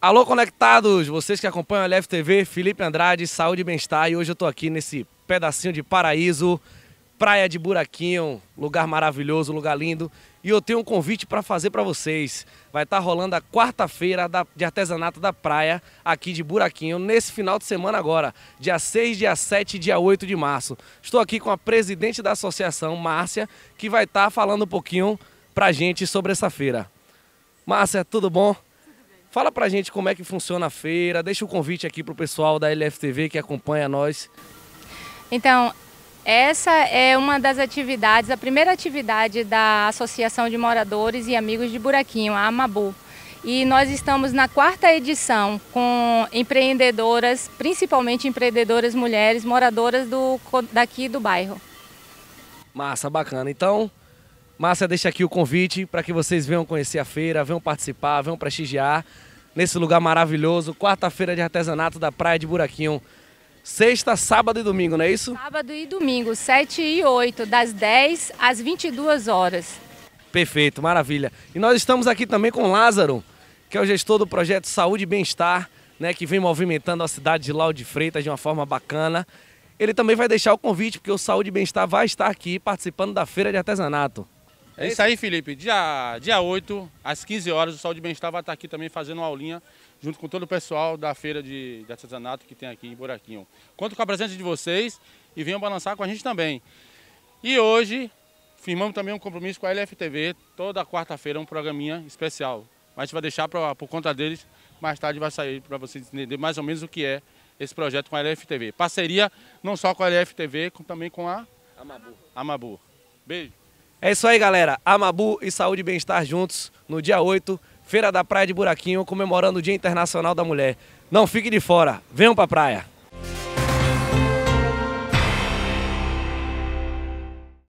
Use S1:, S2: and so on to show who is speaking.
S1: Alô, conectados! Vocês que acompanham a LFTV, TV, Felipe Andrade, saúde e bem-estar. E hoje eu tô aqui nesse pedacinho de paraíso, Praia de Buraquinho, lugar maravilhoso, lugar lindo. E eu tenho um convite para fazer para vocês. Vai estar tá rolando a quarta-feira de artesanato da praia aqui de Buraquinho, nesse final de semana agora, dia 6, dia 7 dia 8 de março. Estou aqui com a presidente da associação, Márcia, que vai estar tá falando um pouquinho pra gente sobre essa feira. Márcia, tudo bom? Fala pra gente como é que funciona a feira, deixa o convite aqui pro pessoal da LFTV que acompanha nós.
S2: Então, essa é uma das atividades, a primeira atividade da Associação de Moradores e Amigos de Buraquinho, a Amabu. E nós estamos na quarta edição com empreendedoras, principalmente empreendedoras mulheres, moradoras do, daqui do bairro.
S1: Massa, bacana. Então, Márcia deixa aqui o convite para que vocês venham conhecer a feira, venham participar, venham prestigiar nesse lugar maravilhoso. Quarta-feira de artesanato da Praia de Buraquinho. Sexta, sábado e domingo, não é isso?
S2: Sábado e domingo, 7 e 8, das 10 às 22 horas.
S1: Perfeito, maravilha. E nós estamos aqui também com Lázaro, que é o gestor do projeto Saúde e Bem-Estar, né, que vem movimentando a cidade de Lauro de Freitas de uma forma bacana. Ele também vai deixar o convite, porque o Saúde e Bem-Estar vai estar aqui participando da Feira de Artesanato.
S3: É isso aí, Felipe. Dia, dia 8, às 15 horas, o Sol de Bem-Estar vai estar aqui também fazendo uma aulinha junto com todo o pessoal da feira de, de artesanato que tem aqui em Buraquinho. Conto com a presença de vocês e venham balançar com a gente também. E hoje, firmamos também um compromisso com a LFTV, toda quarta-feira um programinha especial. Mas a gente vai deixar pra, por conta deles, mais tarde vai sair para vocês entenderem mais ou menos o que é esse projeto com a LFTV. Parceria não só
S1: com a LFTV, como também com a Amabu.
S3: Amabu. Beijo.
S1: É isso aí, galera. Amabu e Saúde e Bem-Estar juntos no dia 8, Feira da Praia de Buraquinho, comemorando o Dia Internacional da Mulher. Não fique de fora, venham pra praia.